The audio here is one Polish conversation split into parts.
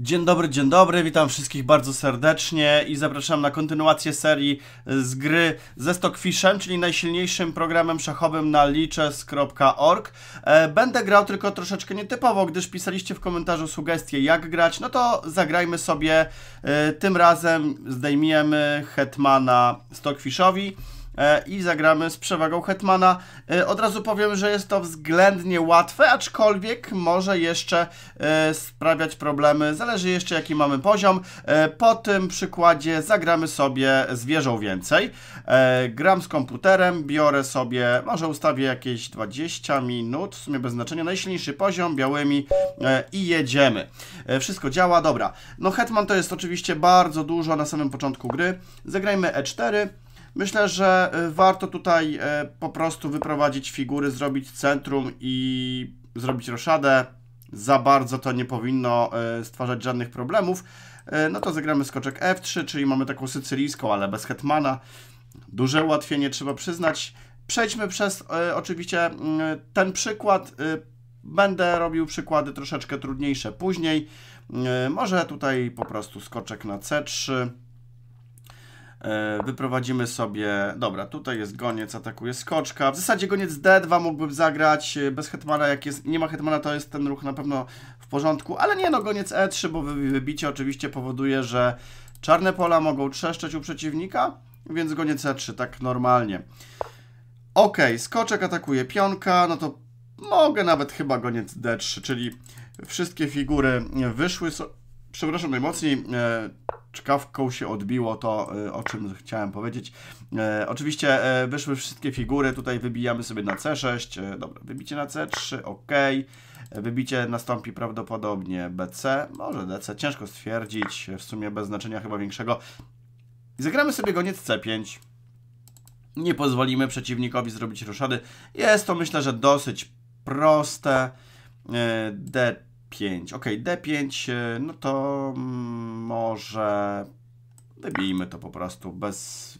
Dzień dobry, dzień dobry, witam wszystkich bardzo serdecznie i zapraszam na kontynuację serii z gry ze Stockfishem, czyli najsilniejszym programem szachowym na lichess.org. E, będę grał tylko troszeczkę nietypowo, gdyż pisaliście w komentarzu sugestie jak grać, no to zagrajmy sobie e, tym razem, zdejmiemy Hetmana Stockfishowi. E, i zagramy z przewagą Hetmana. E, od razu powiem, że jest to względnie łatwe, aczkolwiek może jeszcze e, sprawiać problemy, zależy jeszcze jaki mamy poziom. Po tym przykładzie zagramy sobie z wieżą więcej. Gram z komputerem, biorę sobie, może ustawię jakieś 20 minut, w sumie bez znaczenia, najsilniejszy poziom, białymi i jedziemy. Wszystko działa, dobra. No Hetman to jest oczywiście bardzo dużo na samym początku gry. Zagrajmy E4. Myślę, że y, warto tutaj y, po prostu wyprowadzić figury, zrobić centrum i zrobić roszadę. Za bardzo to nie powinno y, stwarzać żadnych problemów. No to zagramy skoczek F3, czyli mamy taką sycylijską, ale bez hetmana. Duże ułatwienie, trzeba przyznać. Przejdźmy przez oczywiście ten przykład. Będę robił przykłady troszeczkę trudniejsze później. Może tutaj po prostu skoczek na C3. E, wyprowadzimy sobie... Dobra, tutaj jest goniec, atakuje skoczka. W zasadzie goniec D2 mógłbym zagrać e, bez hetmana. Jak jest, nie ma hetmana, to jest ten ruch na pewno w porządku. Ale nie, no goniec E3, bo wybicie oczywiście powoduje, że czarne pola mogą trzeszczeć u przeciwnika, więc goniec E3, tak normalnie. Ok, skoczek atakuje pionka, no to mogę nawet chyba goniec D3, czyli wszystkie figury wyszły... So przepraszam najmocniej, e, czkawką się odbiło to, e, o czym chciałem powiedzieć. E, oczywiście wyszły wszystkie figury, tutaj wybijamy sobie na C6, dobra, wybicie na C3, ok. Wybicie nastąpi prawdopodobnie BC, może DC, ciężko stwierdzić, w sumie bez znaczenia chyba większego. Zagramy sobie goniec C5. Nie pozwolimy przeciwnikowi zrobić roszady. Jest to myślę, że dosyć proste. D3 5. Ok, D5, no to może wybijmy to po prostu bez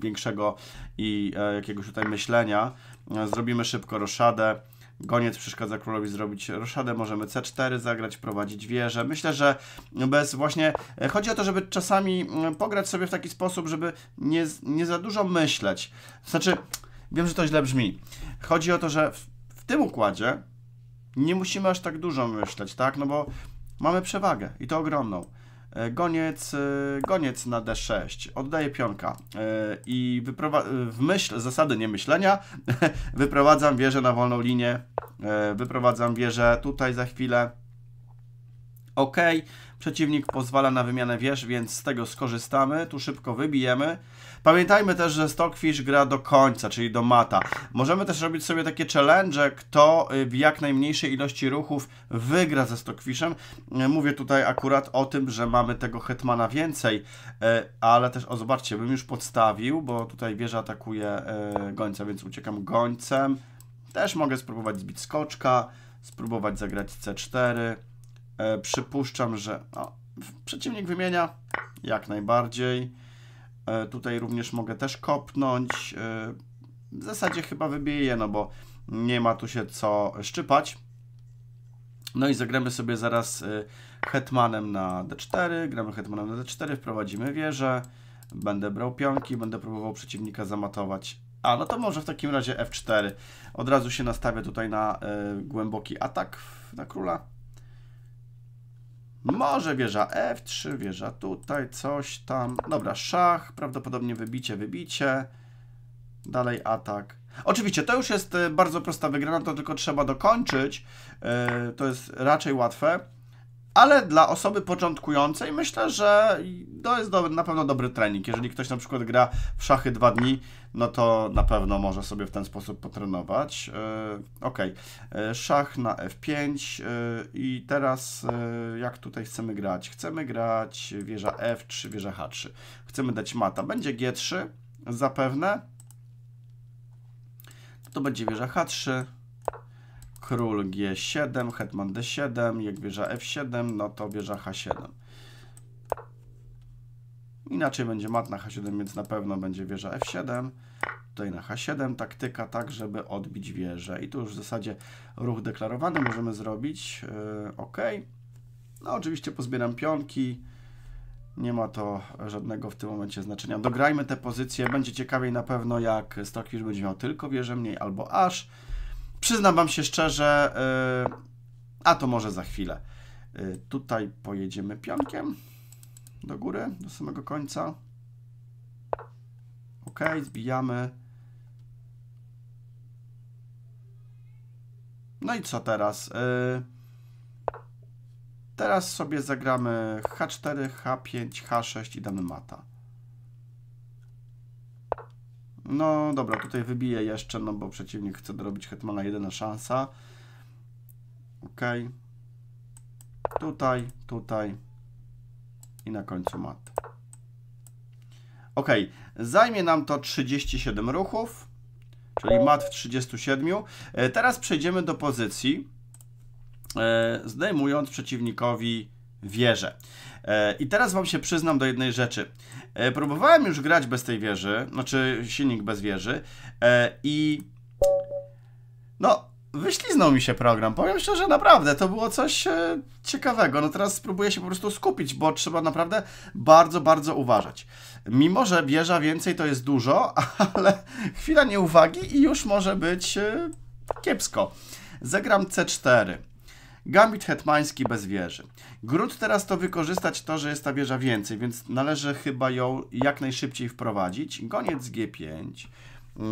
większego i e, jakiegoś tutaj myślenia. E, zrobimy szybko roszadę. Goniec przeszkadza królowi zrobić roszadę, możemy C4 zagrać, prowadzić wieżę. Myślę, że bez właśnie... E, chodzi o to, żeby czasami pograć sobie w taki sposób, żeby nie, nie za dużo myśleć. Znaczy, wiem, że to źle brzmi. Chodzi o to, że w, w tym układzie nie musimy aż tak dużo myśleć, tak? No bo mamy przewagę i to ogromną. E, goniec, e, goniec na D6, oddaje pionka e, i w myśl zasady myślenia wyprowadzam wieżę na wolną linię, wyprowadzam wieżę tutaj za chwilę, OK. Przeciwnik pozwala na wymianę wież, więc z tego skorzystamy. Tu szybko wybijemy. Pamiętajmy też, że Stockfish gra do końca, czyli do mata. Możemy też robić sobie takie challenge, kto y, w jak najmniejszej ilości ruchów wygra ze Stockfishem. Y, mówię tutaj akurat o tym, że mamy tego Hetmana więcej, y, ale też, o zobaczcie, bym już podstawił, bo tutaj wieża atakuje gońca, więc uciekam gońcem. Też mogę spróbować zbić skoczka, spróbować zagrać C4. E, przypuszczam, że o, przeciwnik wymienia jak najbardziej. E, tutaj również mogę też kopnąć. E, w zasadzie chyba wybiję, no bo nie ma tu się co szczypać. No i zagramy sobie zaraz e, hetmanem na d4. Gramy hetmanem na d4, wprowadzimy wieżę. Będę brał pionki, będę próbował przeciwnika zamatować. A, no to może w takim razie f4. Od razu się nastawię tutaj na y, głęboki atak na króla. Może wieża F3, wieża tutaj, coś tam. Dobra, szach, prawdopodobnie wybicie, wybicie. Dalej atak. Oczywiście, to już jest y, bardzo prosta wygrana, to tylko trzeba dokończyć. Y, to jest raczej łatwe ale dla osoby początkującej myślę, że to jest do, na pewno dobry trening. Jeżeli ktoś na przykład gra w szachy dwa dni, no to na pewno może sobie w ten sposób potrenować. Yy, ok, yy, szach na F5 yy, e, i teraz e, jak tutaj chcemy grać? Chcemy grać wieża F3, wieża H3. Chcemy dać mata. Będzie G3 zapewne. To będzie wieża H3 król G7, hetman D7, jak wieża F7, no to wieża H7. Inaczej będzie mat na H7, więc na pewno będzie wieża F7. Tutaj na H7 taktyka tak, żeby odbić wieżę. I tu już w zasadzie ruch deklarowany możemy zrobić. Yy, ok. No oczywiście pozbieram pionki. Nie ma to żadnego w tym momencie znaczenia. Dograjmy te pozycje. Będzie ciekawiej na pewno jak Stockfish będzie miał tylko wieżę mniej albo aż. Przyznam Wam się szczerze, y, a to może za chwilę. Y, tutaj pojedziemy pionkiem do góry, do samego końca. Ok, zbijamy. No i co teraz? Y, teraz sobie zagramy H4, H5, H6 i damy mata. No dobra, tutaj wybiję jeszcze, no bo przeciwnik chce dorobić Hetmana, jedyna szansa. Ok. Tutaj, tutaj i na końcu mat. Ok, zajmie nam to 37 ruchów, czyli mat w 37. E, teraz przejdziemy do pozycji, e, zdejmując przeciwnikowi wieżę. E, I teraz wam się przyznam do jednej rzeczy. E, próbowałem już grać bez tej wieży, znaczy silnik bez wieży e, i no, wyśliznął mi się program. Powiem szczerze, naprawdę, to było coś ciekawego. No teraz spróbuję się po prostu skupić, bo trzeba naprawdę bardzo, bardzo uważać. Mimo, że bierza więcej to jest dużo, ale chwila nieuwagi i już może być kiepsko. Zagram C4. Gambit hetmański bez wieży. Grud teraz to wykorzystać to, że jest ta wieża więcej, więc należy chyba ją jak najszybciej wprowadzić. Goniec G5.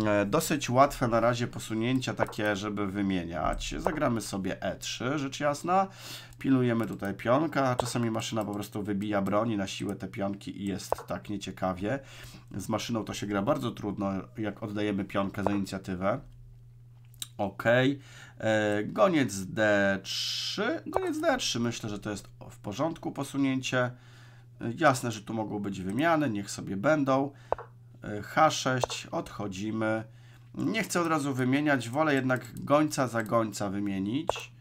E, dosyć łatwe na razie posunięcia takie, żeby wymieniać. Zagramy sobie E3, rzecz jasna. Pilujemy tutaj pionka. Czasami maszyna po prostu wybija broni na siłę te pionki i jest tak nieciekawie. Z maszyną to się gra bardzo trudno, jak oddajemy pionkę za inicjatywę. OK. E, goniec D3. Goniec D3. Myślę, że to jest w porządku posunięcie. E, jasne, że tu mogą być wymiany. Niech sobie będą. E, H6. Odchodzimy. Nie chcę od razu wymieniać. Wolę jednak gońca za gońca wymienić.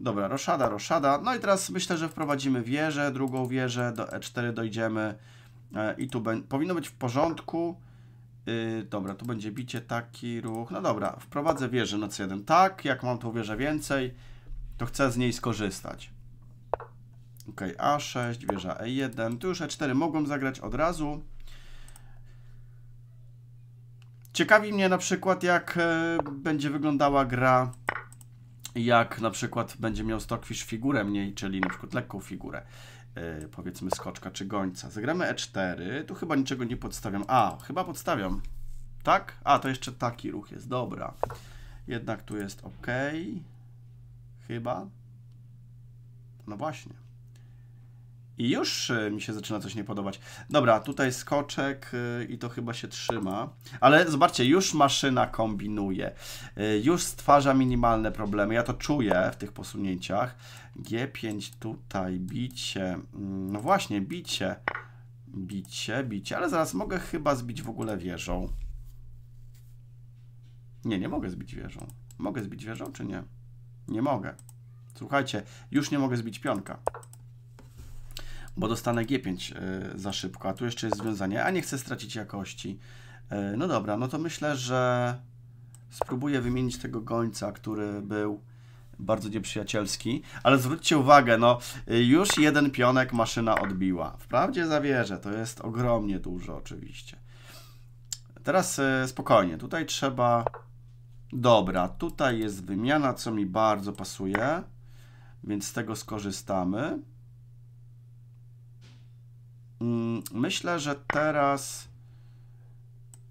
Dobra, roszada, roszada. No i teraz myślę, że wprowadzimy wieżę, drugą wieżę. Do E4 dojdziemy. I tu powinno być w porządku. Yy, dobra, tu będzie bicie, taki ruch. No dobra, wprowadzę wieżę na C1. Tak, jak mam tą wieżę więcej, to chcę z niej skorzystać. Ok, A6, wieża E1. Tu już E4 mogłem zagrać od razu. Ciekawi mnie na przykład, jak e, będzie wyglądała gra jak na przykład będzie miał Stockfish figurę mniej, czyli na przykład lekką figurę, yy, powiedzmy skoczka czy gońca. Zagramy E4, tu chyba niczego nie podstawiam. A, chyba podstawiam, tak? A, to jeszcze taki ruch jest, dobra. Jednak tu jest ok, chyba. No właśnie. I już e, mi się zaczyna coś nie podobać. Dobra, tutaj skoczek e, i to chyba się trzyma. Ale zobaczcie, już maszyna kombinuje. E, już stwarza minimalne problemy. Ja to czuję w tych posunięciach. G5 tutaj, bicie. Mm, no właśnie, bicie. Bicie, bicie. Ale zaraz mogę chyba zbić w ogóle wieżą. Nie, nie mogę zbić wieżą. Mogę zbić wieżą czy nie? Nie mogę. Słuchajcie, już nie mogę zbić pionka bo dostanę G5 e, za szybko, a tu jeszcze jest związanie, a nie chcę stracić jakości. E, no dobra, no to myślę, że spróbuję wymienić tego gońca, który był bardzo nieprzyjacielski, ale zwróćcie uwagę, no już jeden pionek maszyna odbiła. Wprawdzie zawierzę, to jest ogromnie dużo oczywiście. Teraz e, spokojnie, tutaj trzeba... Dobra, tutaj jest wymiana, co mi bardzo pasuje, więc z tego skorzystamy. Mm, myślę, że teraz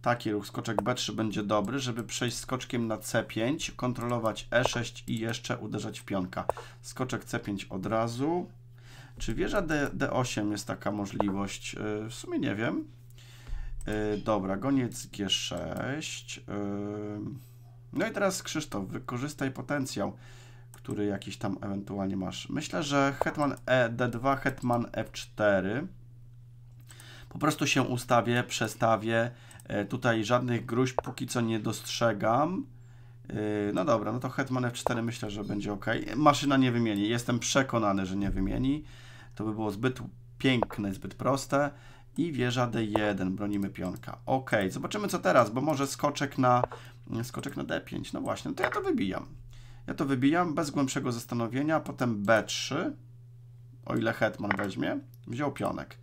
taki ruch, skoczek B3 będzie dobry, żeby przejść skoczkiem na C5, kontrolować E6 i jeszcze uderzać w pionka. Skoczek C5 od razu. Czy wieża D, D8 jest taka możliwość? Y, w sumie nie wiem. Y, dobra, goniec G6. Y, no i teraz Krzysztof, wykorzystaj potencjał, który jakiś tam ewentualnie masz. Myślę, że hetman E, D2, hetman F4. Po prostu się ustawię, przestawię. E, tutaj żadnych gruźb póki co nie dostrzegam. E, no dobra, no to Hetman F4 myślę, że będzie ok. Maszyna nie wymieni. Jestem przekonany, że nie wymieni. To by było zbyt piękne, zbyt proste. I wieża D1, bronimy pionka. Ok, zobaczymy co teraz, bo może skoczek na, skoczek na D5. No właśnie, no to ja to wybijam. Ja to wybijam bez głębszego zastanowienia, potem B3, o ile hetman weźmie, wziął pionek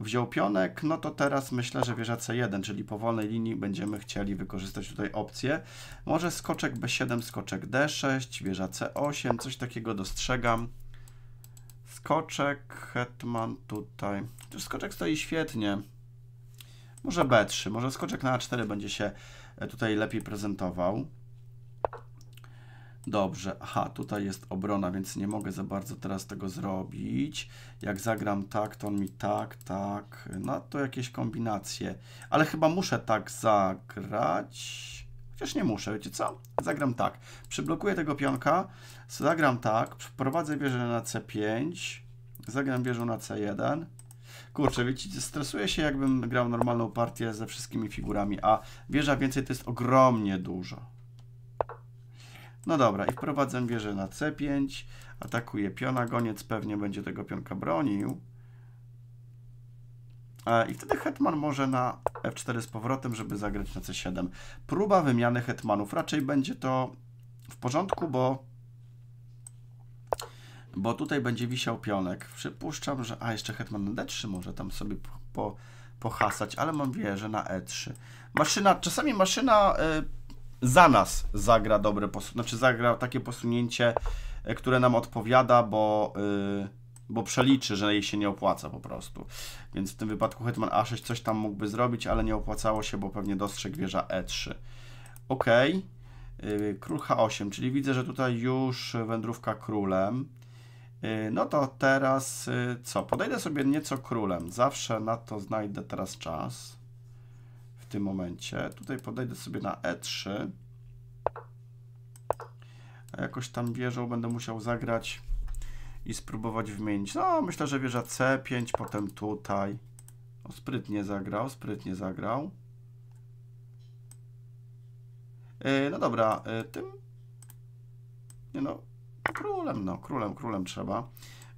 wziął pionek, no to teraz myślę, że wieża C1, czyli po wolnej linii będziemy chcieli wykorzystać tutaj opcję. Może skoczek B7, skoczek D6, wieża C8, coś takiego dostrzegam. Skoczek, hetman tutaj. Tu skoczek stoi świetnie. Może B3, może skoczek na A4 będzie się e, tutaj lepiej prezentował. Dobrze, aha, tutaj jest obrona, więc nie mogę za bardzo teraz tego zrobić. Jak zagram tak, to on mi tak, tak, no to jakieś kombinacje. Ale chyba muszę tak zagrać, chociaż nie muszę, wiecie co? Zagram tak, przyblokuję tego pionka, zagram tak, prowadzę wieżę na C5, zagram wieżę na C1, Kurczę, wiecie, stresuję się jakbym grał normalną partię ze wszystkimi figurami, a wieża więcej to jest ogromnie dużo. No dobra, i wprowadzę wieżę na C5, atakuje piona, goniec pewnie będzie tego pionka bronił. I wtedy hetman może na F4 z powrotem, żeby zagrać na C7. Próba wymiany hetmanów. Raczej będzie to w porządku, bo bo tutaj będzie wisiał pionek. Przypuszczam, że... A, jeszcze hetman na D3 może tam sobie po, po, pohasać, ale mam wieżę na E3. Maszyna, czasami maszyna... Y, za nas zagra dobre posunięcie, znaczy zagra takie posunięcie, e, które nam odpowiada, bo, yy, bo przeliczy, że jej się nie opłaca po prostu. Więc w tym wypadku Hetman A6 coś tam mógłby zrobić, ale nie opłacało się, bo pewnie dostrzegł wieża E3. Ok. Yy, król H8, czyli widzę, że tutaj już wędrówka królem. Y, no to teraz y, co? Podejdę sobie nieco królem. Zawsze na to znajdę teraz czas tym momencie. Tutaj podejdę sobie na E3. A jakoś tam wieżą będę musiał zagrać i spróbować wymienić. No, myślę, że wieża C5, potem tutaj. O, sprytnie zagrał, sprytnie zagrał. Yy, no dobra, yy, tym... Nie no, królem, no, królem, królem trzeba.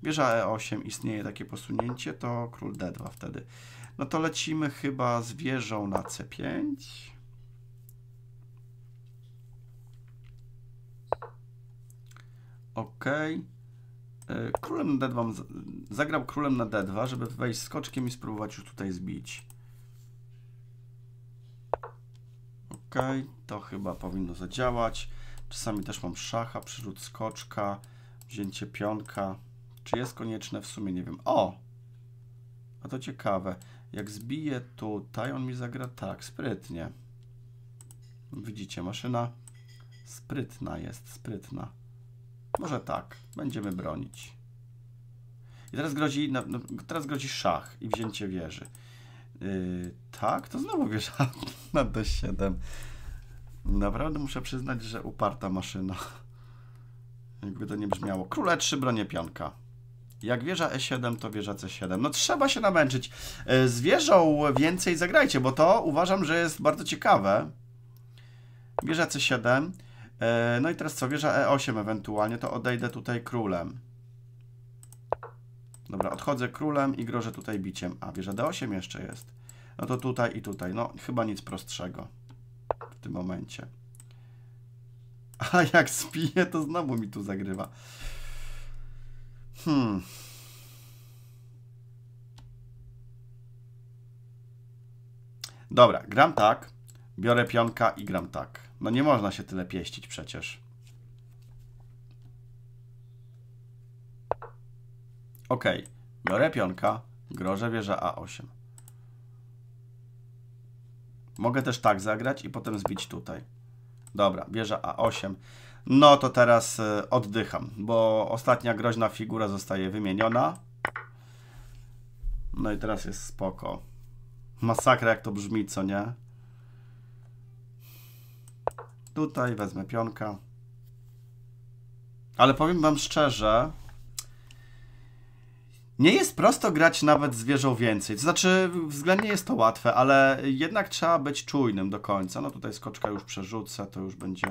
Wieża E8 istnieje takie posunięcie, to król D2 wtedy. No to lecimy chyba z wieżą na C5. Ok. Królem na D2 zagrał królem na D2, żeby wejść skoczkiem i spróbować już tutaj zbić. Ok, to chyba powinno zadziałać. Czasami też mam szacha, przyrzut skoczka, wzięcie pionka. Czy jest konieczne? W sumie nie wiem. O! A to ciekawe. Jak zbiję tutaj, on mi zagra tak, sprytnie. Widzicie, maszyna sprytna jest, sprytna. Może tak, będziemy bronić. I teraz grozi, no, teraz grozi szach i wzięcie wieży. Yy, tak, to znowu wieża na D7. Naprawdę muszę przyznać, że uparta maszyna. Jakby to nie brzmiało. Króle 3, bronie pianka. Jak wieża E7, to wieża C7. No trzeba się namęczyć. E, z wieżą więcej zagrajcie, bo to uważam, że jest bardzo ciekawe. Wieża C7. E, no i teraz co? Wieża E8 ewentualnie, to odejdę tutaj królem. Dobra, odchodzę królem i grożę tutaj biciem. A, wieża D8 jeszcze jest. No to tutaj i tutaj. No, chyba nic prostszego w tym momencie. A jak spiję, to znowu mi tu zagrywa. Hmm. Dobra, gram tak, biorę pionka i gram tak. No nie można się tyle pieścić przecież. Ok, biorę pionka, grożę wieża A8. Mogę też tak zagrać i potem zbić tutaj. Dobra, wieża A8. No to teraz e, oddycham, bo ostatnia groźna figura zostaje wymieniona. No i teraz jest spoko. Masakra jak to brzmi, co nie? Tutaj wezmę pionka. Ale powiem wam szczerze, nie jest prosto grać nawet z wieżą więcej. To znaczy, względnie jest to łatwe, ale jednak trzeba być czujnym do końca. No tutaj skoczka już przerzucę, to już będzie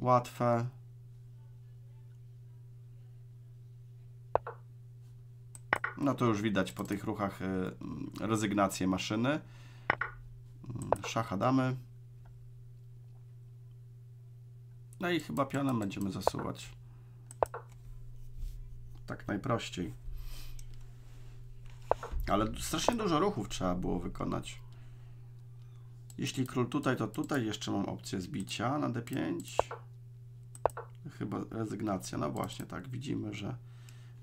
łatwe. No to już widać po tych ruchach y, rezygnację maszyny. Mm, szacha damy. No i chyba pionem będziemy zasuwać. Tak najprościej. Ale strasznie dużo ruchów trzeba było wykonać. Jeśli król tutaj, to tutaj jeszcze mam opcję zbicia na d5. Chyba rezygnacja. No właśnie, tak, widzimy, że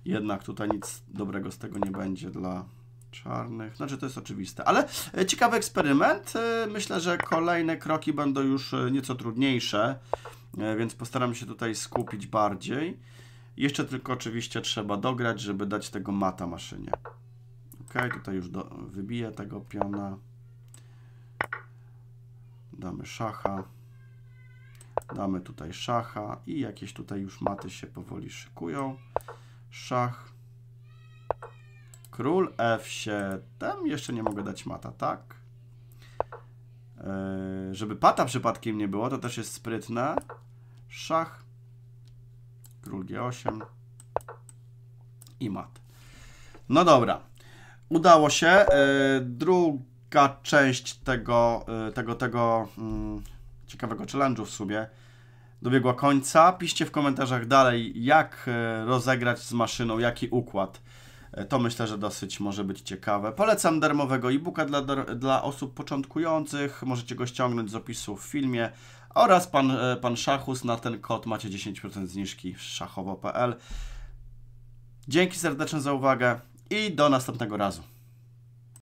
jednak tutaj nic dobrego z tego nie będzie dla czarnych. Znaczy, to jest oczywiste, ale e, ciekawy eksperyment. E, myślę, że kolejne kroki będą już e, nieco trudniejsze, więc postaram się tutaj skupić bardziej. Jeszcze tylko oczywiście trzeba dograć, żeby dać tego mata maszynie. Ok, tutaj już do, wybiję tego piona. Damy szacha. Damy tutaj szacha i jakieś tutaj już maty się powoli szykują. Szach. Król F7. Jeszcze nie mogę dać mata, tak? Yy, żeby pata przypadkiem nie było, to też jest sprytne. Szach. Król G8. I mat. No dobra. Udało się. Yy, druga część tego, yy, tego, tego mm, ciekawego challenge'u w sobie dobiegła końca. Piszcie w komentarzach dalej, jak e, rozegrać z maszyną, jaki układ. E, to myślę, że dosyć może być ciekawe. Polecam darmowego e-booka dla, dla osób początkujących. Możecie go ściągnąć z opisu w filmie. Oraz pan, e, pan Szachus, na ten kod macie 10% zniżki w szachowo.pl. Dzięki serdecznie za uwagę i do następnego razu.